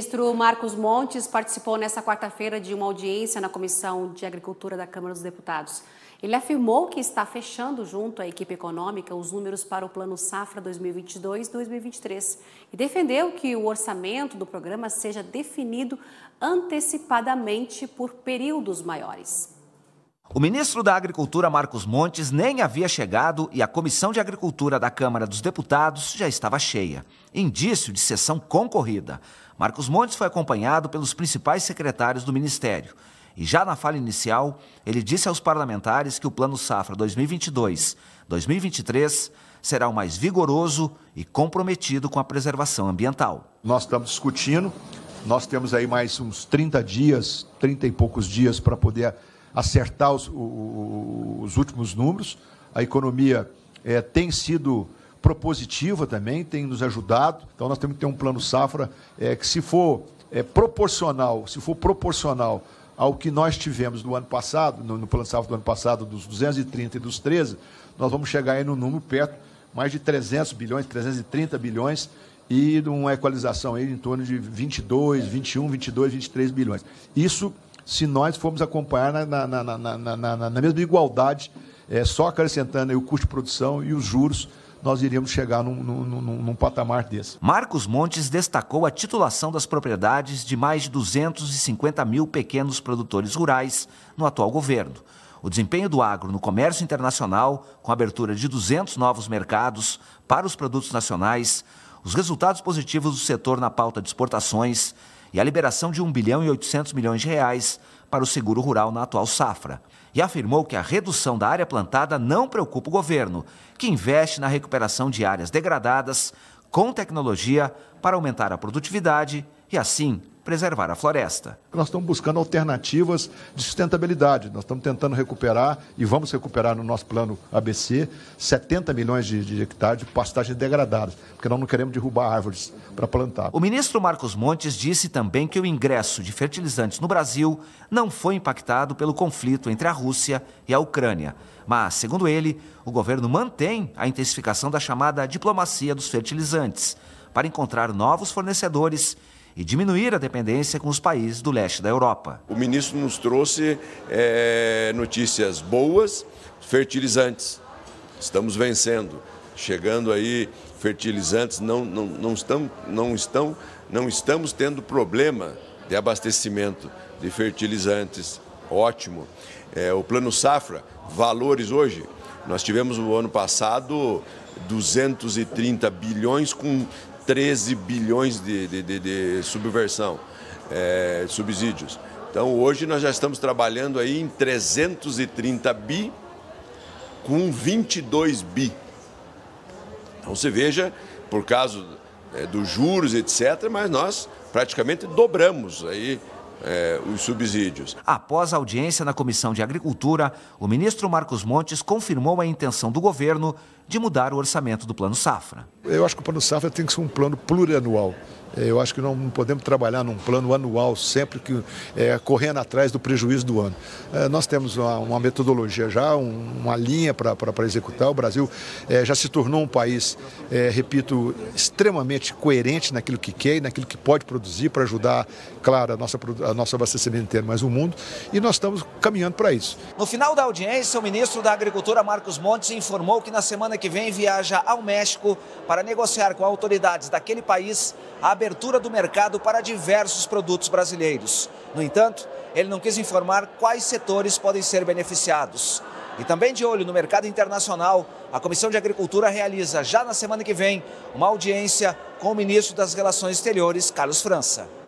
ministro Marcos Montes participou nesta quarta-feira de uma audiência na Comissão de Agricultura da Câmara dos Deputados. Ele afirmou que está fechando, junto à equipe econômica, os números para o Plano Safra 2022-2023 e defendeu que o orçamento do programa seja definido antecipadamente por períodos maiores. O ministro da Agricultura, Marcos Montes, nem havia chegado e a Comissão de Agricultura da Câmara dos Deputados já estava cheia. Indício de sessão concorrida. Marcos Montes foi acompanhado pelos principais secretários do ministério. E já na fala inicial, ele disse aos parlamentares que o Plano Safra 2022-2023 será o mais vigoroso e comprometido com a preservação ambiental. Nós estamos discutindo, nós temos aí mais uns 30 dias, 30 e poucos dias para poder acertar os, os últimos números. A economia é, tem sido propositiva também, tem nos ajudado. Então nós temos que ter um plano safra é, que se for é, proporcional, se for proporcional ao que nós tivemos no ano passado, no, no plano safra do ano passado, dos 230 e dos 13, nós vamos chegar aí no número perto, mais de 300 bilhões, 330 bilhões, e numa equalização aí em torno de 22, 21, 22, 23 bilhões. Isso se nós formos acompanhar na, na, na, na, na mesma igualdade, é, só acrescentando o custo de produção e os juros nós iríamos chegar num, num, num, num, patamar desse. Marcos Montes destacou a titulação das propriedades de mais de 250 mil pequenos produtores rurais no atual governo. O desempenho do agro no comércio internacional, com abertura de 200 novos mercados para os produtos nacionais, os resultados positivos do setor na pauta de exportações e a liberação de 1 bilhão e 800 milhões de reais para o seguro rural na atual safra. E afirmou que a redução da área plantada não preocupa o governo, que investe na recuperação de áreas degradadas com tecnologia para aumentar a produtividade e, assim, preservar a floresta. Nós estamos buscando alternativas de sustentabilidade. Nós estamos tentando recuperar e vamos recuperar no nosso plano ABC 70 milhões de, de hectares de pastagens degradadas, porque nós não queremos derrubar árvores para plantar. O ministro Marcos Montes disse também que o ingresso de fertilizantes no Brasil não foi impactado pelo conflito entre a Rússia e a Ucrânia. Mas, segundo ele, o governo mantém a intensificação da chamada diplomacia dos fertilizantes para encontrar novos fornecedores e diminuir a dependência com os países do leste da Europa. O ministro nos trouxe é, notícias boas, fertilizantes. Estamos vencendo, chegando aí fertilizantes não, não, não, estão, não, estão, não estamos tendo problema de abastecimento de fertilizantes. Ótimo. É, o Plano Safra, valores hoje. Nós tivemos no ano passado 230 bilhões com 13 bilhões de, de, de, de subversão, é, subsídios. Então hoje nós já estamos trabalhando aí em 330 bi com 22 bi. Então você veja, por causa é, dos juros, etc., mas nós praticamente dobramos aí é, os subsídios. Após a audiência na Comissão de Agricultura, o ministro Marcos Montes confirmou a intenção do governo de mudar o orçamento do Plano Safra. Eu acho que o Plano Safra tem que ser um plano plurianual. É, eu acho que não podemos trabalhar num plano anual, sempre que é, correndo atrás do prejuízo do ano. É, nós temos uma, uma metodologia já, um, uma linha para executar. O Brasil é, já se tornou um país, é, repito, extremamente coerente naquilo que quer e naquilo que pode produzir para ajudar, claro, a nossa, a nossa abastecimento inteiro, mas o mundo. E nós estamos caminhando para isso. No final da audiência, o ministro da Agricultura, Marcos Montes, informou que na semana que vem viaja ao México para negociar com autoridades daquele país a abertura do mercado para diversos produtos brasileiros. No entanto, ele não quis informar quais setores podem ser beneficiados. E também de olho no mercado internacional, a Comissão de Agricultura realiza já na semana que vem uma audiência com o ministro das Relações Exteriores, Carlos França.